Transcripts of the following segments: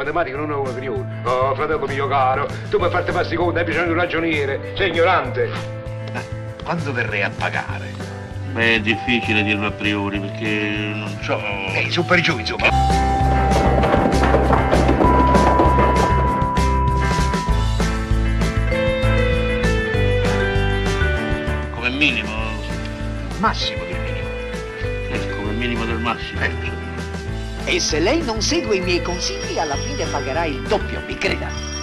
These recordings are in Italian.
matematica non è una prione. Oh, fratello mio caro, tu per farti passi conto hai bisogno di un ragioniere, sei ignorante. Ma eh, quando verrei a pagare? Beh, è difficile dirlo a priori perché non so. Ehi, su per giù, insomma. Come minimo. Massimo del minimo. Ecco, come minimo del massimo. Eh. E se lei non segue i miei consigli, alla fine pagherà il doppio, mi creda.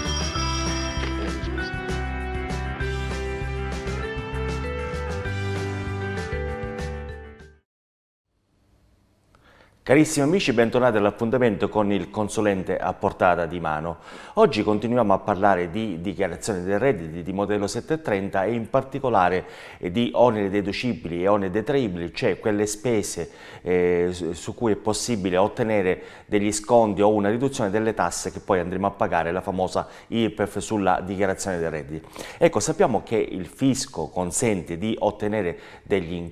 Carissimi amici, bentornati all'appuntamento con il consulente a portata di mano. Oggi continuiamo a parlare di dichiarazione dei redditi di modello 730 e in particolare eh, di oneri deducibili e oneri detraibili, cioè quelle spese eh, su cui è possibile ottenere degli sconti o una riduzione delle tasse che poi andremo a pagare, la famosa IRPEF sulla dichiarazione dei redditi. Ecco, sappiamo che il fisco consente di ottenere degli,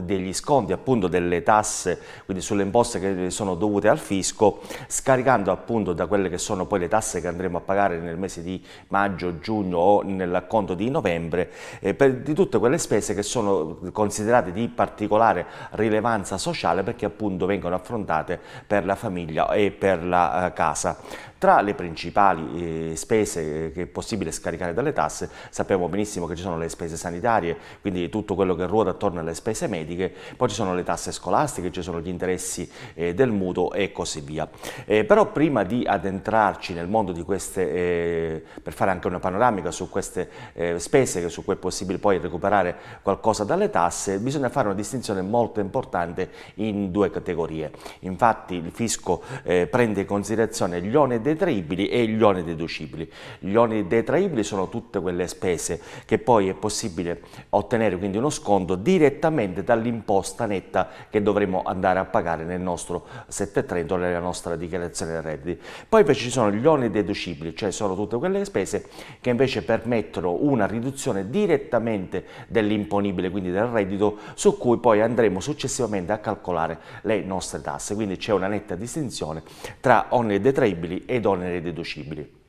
degli sconti appunto delle tasse, quindi sulle imposte imposte che sono dovute al fisco, scaricando appunto da quelle che sono poi le tasse che andremo a pagare nel mese di maggio, giugno o nell'acconto di novembre, eh, per, di tutte quelle spese che sono considerate di particolare rilevanza sociale perché appunto vengono affrontate per la famiglia e per la eh, casa. Tra le principali eh, spese eh, che è possibile scaricare dalle tasse sappiamo benissimo che ci sono le spese sanitarie, quindi tutto quello che ruota attorno alle spese mediche, poi ci sono le tasse scolastiche, ci sono gli interessi eh, del mutuo e così via. Eh, però prima di addentrarci nel mondo di queste, eh, per fare anche una panoramica su queste eh, spese su cui è possibile poi recuperare qualcosa dalle tasse, bisogna fare una distinzione molto importante in due categorie. Infatti il fisco prende in considerazione gli oneri detraibili e gli oneri deducibili. Gli oneri detraibili sono tutte quelle spese che poi è possibile ottenere quindi uno sconto direttamente dall'imposta netta che dovremo andare a pagare nel nostro 730 nella nostra dichiarazione dei redditi. Poi invece ci sono gli oneri deducibili, cioè sono tutte quelle spese che invece permettono una riduzione direttamente dell'imponibile, quindi del reddito, su cui poi andremo successivamente a calcolare le nostre tasse. Quindi c'è una netta distinzione tra oneri detraibili ed donne rededucibili.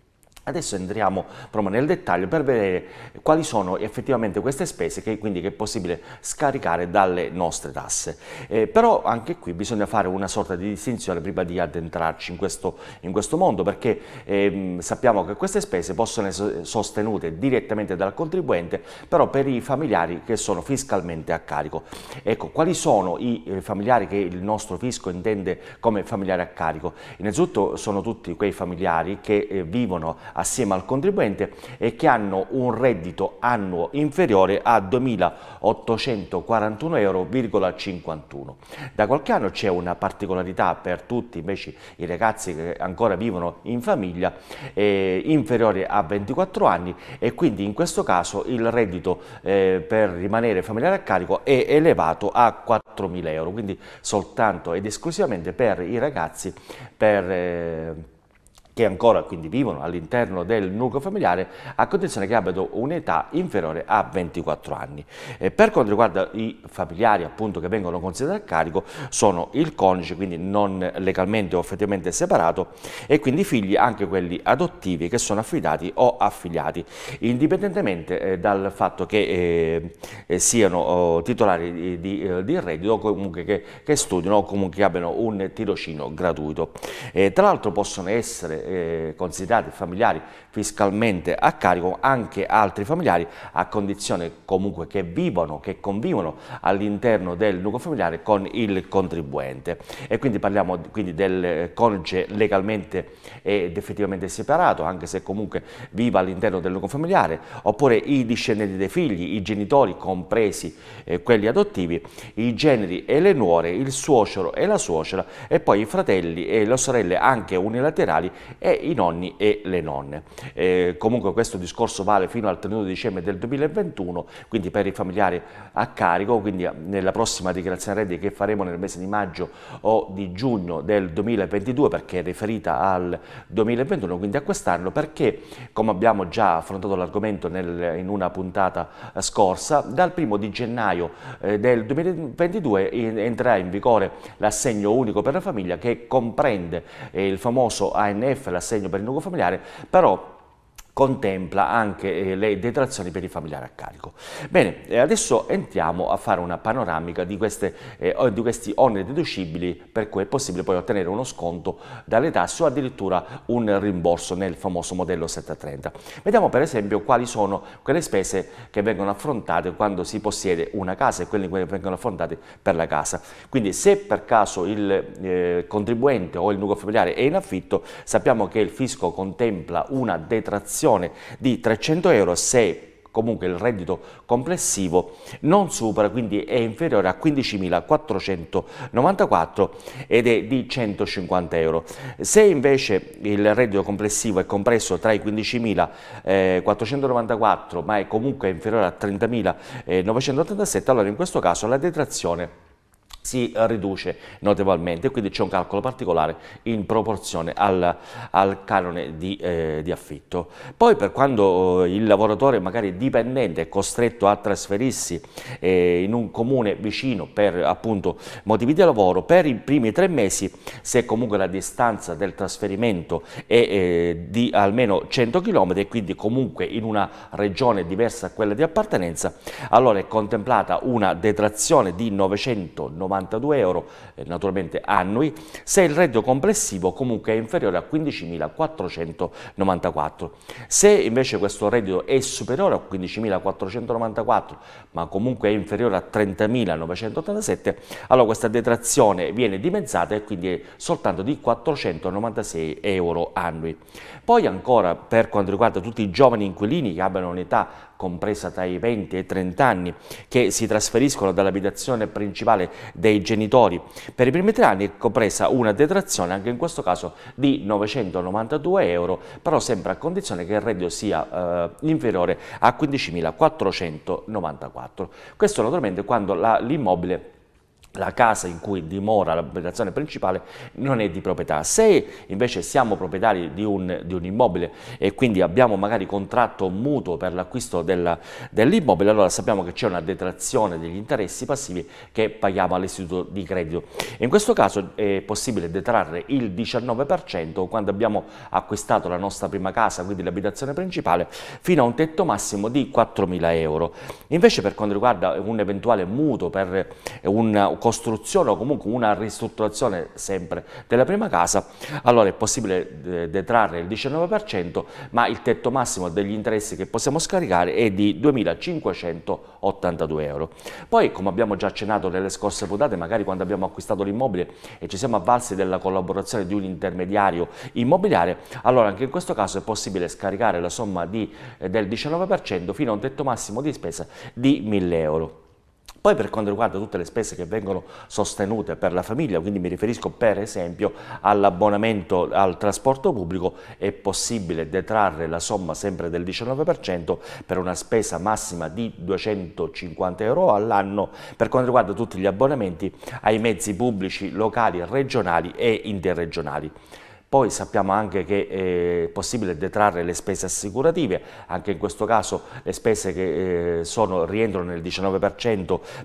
Adesso entriamo proprio nel dettaglio per vedere quali sono effettivamente queste spese che, quindi, che è possibile scaricare dalle nostre tasse. Eh, però anche qui bisogna fare una sorta di distinzione prima di addentrarci in questo, in questo mondo perché ehm, sappiamo che queste spese possono essere sostenute direttamente dal contribuente però per i familiari che sono fiscalmente a carico. Ecco, quali sono i eh, familiari che il nostro fisco intende come familiari a carico? Innanzitutto sono tutti quei familiari che eh, vivono assieme al contribuente e che hanno un reddito annuo inferiore a 2.841,51 euro. Da qualche anno c'è una particolarità per tutti invece i ragazzi che ancora vivono in famiglia eh, inferiore a 24 anni e quindi in questo caso il reddito eh, per rimanere familiare a carico è elevato a 4.000 euro, quindi soltanto ed esclusivamente per i ragazzi per... Eh, che ancora quindi vivono all'interno del nucleo familiare a condizione che abbiano un'età inferiore a 24 anni. E eh, per quanto riguarda i familiari appunto che vengono considerati a carico sono il coniuge quindi non legalmente o effettivamente separato e quindi i figli anche quelli adottivi che sono affidati o affiliati indipendentemente eh, dal fatto che eh, eh siano oh, titolari di, eh, di, reddito o comunque che, che, studiano o comunque che abbiano un tirocino gratuito. Eh, tra l'altro possono essere eh, considerati familiari fiscalmente a carico anche altri familiari a condizione comunque che vivono, che convivono all'interno del nucleo familiare con il contribuente e quindi parliamo quindi del eh, coniuge legalmente ed effettivamente separato anche se comunque viva all'interno del nucleo familiare oppure i discendenti dei figli, i genitori compresi eh, quelli adottivi, i generi e le nuore, il suocero e la suocera e poi i fratelli e le sorelle anche unilaterali e i nonni e le nonne eh, comunque questo discorso vale fino al 31 dicembre del 2021, quindi per i familiari a carico, quindi eh, nella prossima dichiarazione redditi che faremo nel mese di maggio o di giugno del 2022, perché è riferita al 2021, quindi a quest'anno, perché come abbiamo già affrontato l'argomento in una puntata eh, scorsa, dal primo di gennaio eh, del 2022 entrerà in vigore l'assegno unico per la famiglia che comprende eh, il famoso ANF, l'assegno per il nuovo familiare, però contempla anche eh, le detrazioni per i familiari a carico. Bene, eh, adesso entriamo a fare una panoramica di, queste, eh, di questi oneri deducibili per cui è possibile poi ottenere uno sconto dalle tasse o addirittura un rimborso nel famoso modello 730. Vediamo per esempio quali sono quelle spese che vengono affrontate quando si possiede una casa e quelle che vengono affrontate per la casa. Quindi se per caso il eh, contribuente o il nucleo familiare è in affitto, sappiamo che il fisco contempla una detrazione detrazione di 300 euro se comunque il reddito complessivo non supera, quindi è inferiore a 15.494 ed è di 150 euro. Se invece il reddito complessivo è compresso tra i 15.494 ma è comunque inferiore a 30.987, allora in questo caso la detrazione si riduce notevolmente, quindi c'è un calcolo particolare in proporzione al, al canone di, eh, di, affitto. Poi per quando eh, il lavoratore magari dipendente è costretto a trasferirsi eh, in un comune vicino per appunto motivi di lavoro, per i primi tre mesi, se comunque la distanza del trasferimento è eh, di almeno 100 km e quindi comunque in una regione diversa da quella di appartenenza, allora è contemplata una detrazione di 990 92 euro, eh, naturalmente annui, se il reddito complessivo comunque è inferiore a 15.494. Se invece questo reddito è superiore a 15.494, ma comunque è inferiore a 30.987, allora questa detrazione viene dimezzata e quindi è soltanto di 496 euro annui. Poi ancora per quanto riguarda tutti i giovani inquilini che abbiano un'età compresa tra i 20 e i 30 anni, che si trasferiscono dall'abitazione principale dei genitori. Per i primi tre anni è compresa una detrazione, anche in questo caso di 992 euro, però sempre a condizione che il reddito sia eh, inferiore a 15.494. Questo naturalmente quando l'immobile la casa in cui dimora l'abitazione principale non è di proprietà. Se invece siamo proprietari di un, di un immobile e quindi abbiamo magari contratto un mutuo per l'acquisto dell'immobile, allora sappiamo che c'è una detrazione degli interessi passivi che paghiamo all'istituto di credito. In questo caso è possibile detrarre il 19% quando abbiamo acquistato la nostra prima casa, quindi l'abitazione principale, fino a un tetto massimo di 4.000 euro. Invece per quanto riguarda un eventuale mutuo per un costruzione o comunque una ristrutturazione sempre della prima casa, allora è possibile eh, detrarre il 19%, ma il tetto massimo degli interessi che possiamo scaricare è di 2.582 euro. Poi, come abbiamo già accennato nelle scorse puntate, magari quando abbiamo acquistato l'immobile e ci siamo avvalsi della collaborazione di un intermediario immobiliare, allora anche in questo caso è possibile scaricare la somma di, eh, del 19% fino a un tetto massimo di spesa di 1.000 euro. Poi per quanto riguarda tutte le spese che vengono sostenute per la famiglia, quindi mi riferisco per esempio all'abbonamento al trasporto pubblico, è possibile detrarre la somma sempre del 19% per una spesa massima di 250 euro all'anno per quanto riguarda tutti gli abbonamenti ai mezzi pubblici locali, regionali e interregionali. Poi sappiamo anche che eh, è possibile detrarre le spese assicurative, anche in questo caso le spese che eh, sono, rientrano nel 19%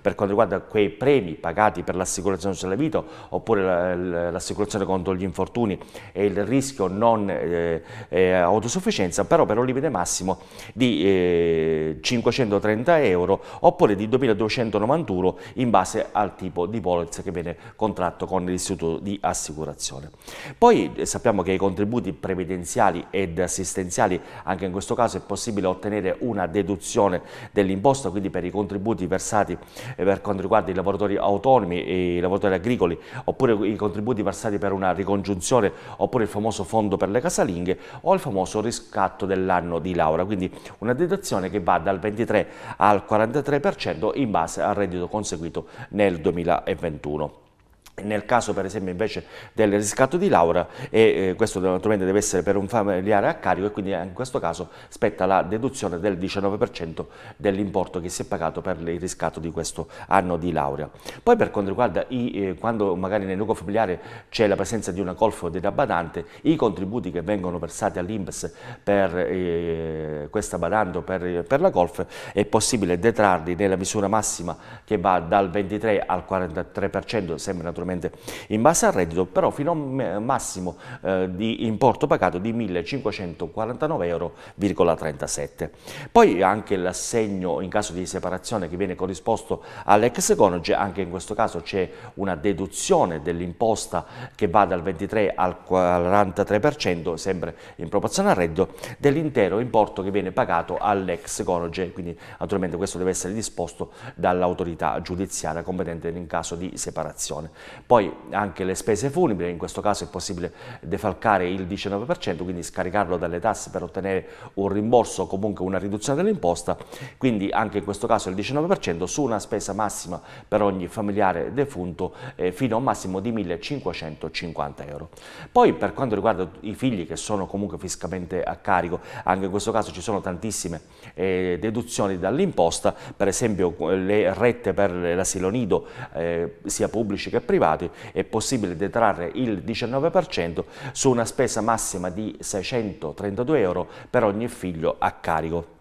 per quanto riguarda quei premi pagati per l'assicurazione sulla vita oppure l'assicurazione contro gli infortuni e il rischio non eh, eh autosufficienza, però per un limite massimo di eh, 530 euro oppure di 2291 in base al tipo di polizza che viene contratto con l'istituto di assicurazione. Poi sappiamo che i contributi previdenziali ed assistenziali, anche in questo caso è possibile ottenere una deduzione dell'imposta, quindi per i contributi versati eh, per quanto riguarda i lavoratori autonomi e i lavoratori agricoli, oppure i contributi versati per una ricongiunzione, oppure il famoso fondo per le casalinghe o il famoso riscatto dell'anno di Laura, quindi una deduzione che va dal 23 al 43% in base al reddito conseguito nel 2021. Nel caso per esempio invece del riscatto di laurea, eh, questo naturalmente deve essere per un familiare a carico e quindi eh, in questo caso spetta la deduzione del 19% dell'importo che si è pagato per il riscatto di questo anno di laurea. Poi per quanto riguarda i, eh, quando magari nel nucleo familiare c'è la presenza di una colf o di una badante, i contributi che vengono versati all'Inps per eh, questa badante o per, per la colf è possibile detrarli nella misura massima che va dal 23 al 43%, sempre naturalmente naturalmente in base al reddito, però fino a un massimo eh, di importo pagato di 1.549,37 euro. Poi anche l'assegno in caso di separazione che viene corrisposto all'ex coniuge, anche in questo caso c'è una deduzione dell'imposta che va dal 23 al 43%, sempre in proporzione al reddito, dell'intero importo che viene pagato all'ex coniuge, quindi naturalmente questo deve essere disposto dall'autorità giudiziaria competente in caso di separazione. Poi anche le spese funibili, in questo caso è possibile defalcare il 19%, quindi scaricarlo dalle tasse per ottenere un rimborso o comunque una riduzione dell'imposta, quindi anche in questo caso il 19% su una spesa massima per ogni familiare defunto eh, fino a un massimo di 1550 euro. Poi per quanto riguarda i figli che sono comunque fiscalmente a carico, anche in questo caso ci sono tantissime eh, deduzioni dall'imposta, per esempio eh, le rette per l'asilo nido eh, sia pubblici che privati, privati è possibile detrarre il 19% su una spesa massima di 632 euro per ogni figlio a carico.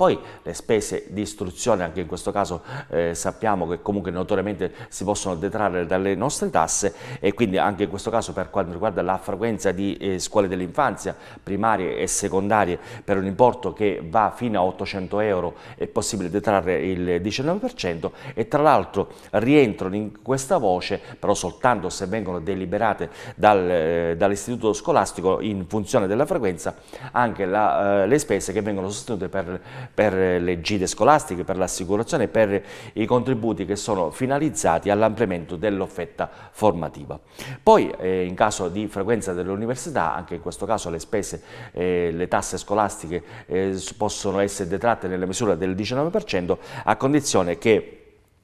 Poi le spese di istruzione, anche in questo caso eh, sappiamo che comunque notoriamente si possono detrarre dalle nostre tasse e quindi anche in questo caso per quanto riguarda la frequenza di eh, scuole dell'infanzia, primarie e secondarie per un importo che va fino a 800 euro è possibile detrarre il 19% e tra l'altro rientrano in questa voce però soltanto se vengono deliberate dal, eh, dall'istituto scolastico in funzione della frequenza anche la, eh, le spese che vengono sostenute per per le gite scolastiche, per l'assicurazione, e per i contributi che sono finalizzati all'ampliamento dell'offerta formativa. Poi eh, in caso di frequenza dell'università, anche in questo caso le spese, eh, le tasse scolastiche eh, possono essere detratte nella misura del 19% a condizione che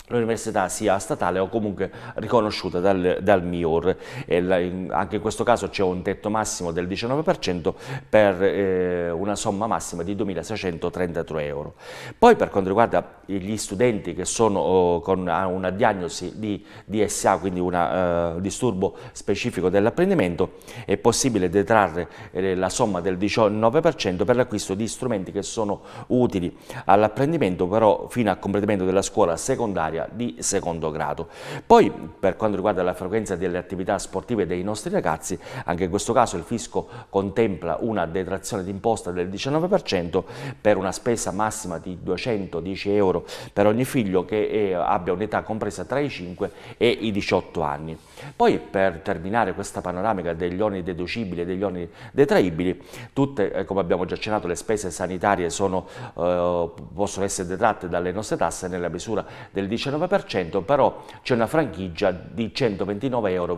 l'università sia statale o comunque riconosciuta dal, dal MIOR. La, in, anche in questo caso c'è un tetto massimo del 19% per eh, una somma massima di 2.633 euro. Poi per quanto riguarda gli studenti che sono oh, con una, una diagnosi di DSA, quindi un uh, eh, disturbo specifico dell'apprendimento, è possibile detrarre eh, la somma del 19% per l'acquisto di strumenti che sono utili all'apprendimento, però fino al completamento della scuola secondaria primaria di secondo grado. Poi per quanto riguarda la frequenza delle attività sportive dei nostri ragazzi, anche in questo caso il fisco contempla una detrazione d'imposta del 19% per una spesa massima di 210 euro per ogni figlio che eh, abbia un'età compresa tra i 5 e i 18 anni. Poi per terminare questa panoramica degli oneri deducibili e degli oneri detraibili, tutte, eh, come abbiamo già accennato, le spese sanitarie sono, eh, possono essere detratte dalle nostre tasse nella misura del 19%, però c'è una franchigia di 129,11 euro,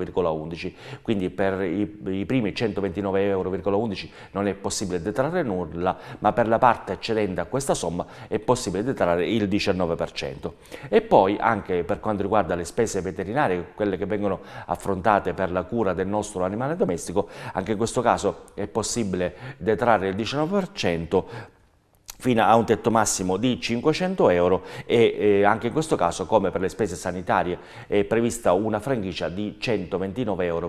quindi per i, i primi 129,11 euro non è possibile detrarre nulla, ma per la parte eccedente a questa somma è possibile detrarre il 19%. E poi anche per quanto riguarda le spese veterinarie, quelle che vengono affrontate per la cura del nostro animale domestico, anche in questo caso è possibile detrarre il 19% fino a un tetto massimo di 500 euro e eh, anche in questo caso come per le spese sanitarie è prevista una franchigia di 129,11 euro,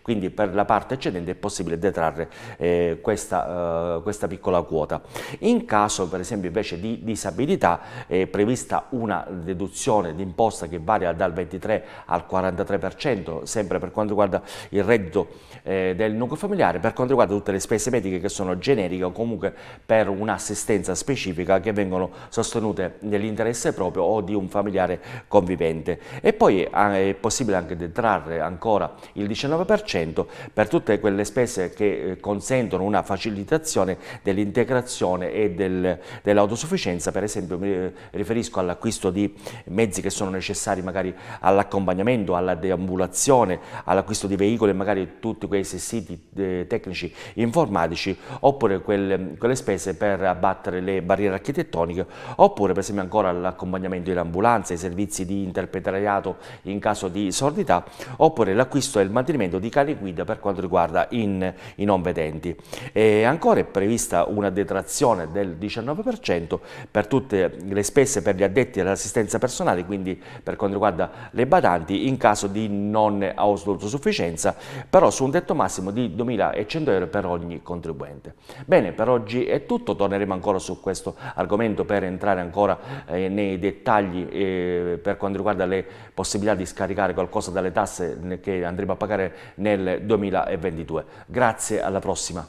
quindi per la parte eccedente è possibile detrarre eh, questa, eh, questa, piccola quota. In caso per esempio invece di disabilità è prevista una deduzione d'imposta che varia dal 23 al 43% sempre per quanto riguarda il reddito eh, del nucleo familiare, per quanto riguarda tutte le spese mediche che sono generiche o comunque per una assistenza specifica che vengono sostenute nell'interesse proprio o di un familiare convivente. E poi ah, è possibile anche detrarre ancora il 19% per tutte quelle spese che eh, consentono una facilitazione dell'integrazione e del, dell'autosufficienza, per esempio mi eh, riferisco all'acquisto di mezzi che sono necessari magari all'accompagnamento, alla deambulazione, all'acquisto di veicoli e magari tutti quei siti eh, tecnici informatici, oppure quelle, quelle spese per abbattere le barriere architettoniche, oppure per esempio ancora l'accompagnamento dell'ambulanza, i servizi di interpretariato in caso di sordità, oppure l'acquisto e il mantenimento di cani guida per quanto riguarda in, i non vedenti. E ancora è prevista una detrazione del 19% per tutte le spese per gli addetti all'assistenza personale, quindi per quanto riguarda le badanti, in caso di non autosufficienza, però su un tetto massimo di 2.100 euro per ogni contribuente. Bene, per oggi è tutto, torneremo torneremo ancora su questo argomento per entrare ancora eh, nei dettagli eh, per quanto riguarda le possibilità di scaricare qualcosa dalle tasse che andremo a pagare nel 2022. Grazie, alla prossima.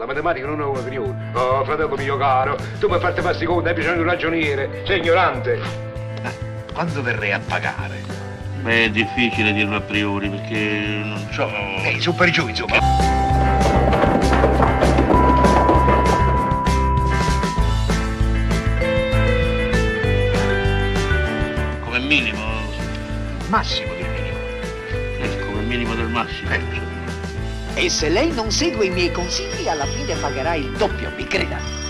La matematica non avevo più. Oh, fratello mio caro, tu mi fate farsi conto, hai bisogno di un ragioniere, sei ignorante. Ma quando verrei a pagare? Beh, è difficile dirlo a priori perché non so. Ehi, su per giù, insomma. massimo del minimo. Ecco, eh, il minimo del massimo. Ecco. E se lei non segue i miei consigli, alla fine pagherà il doppio, mi creda.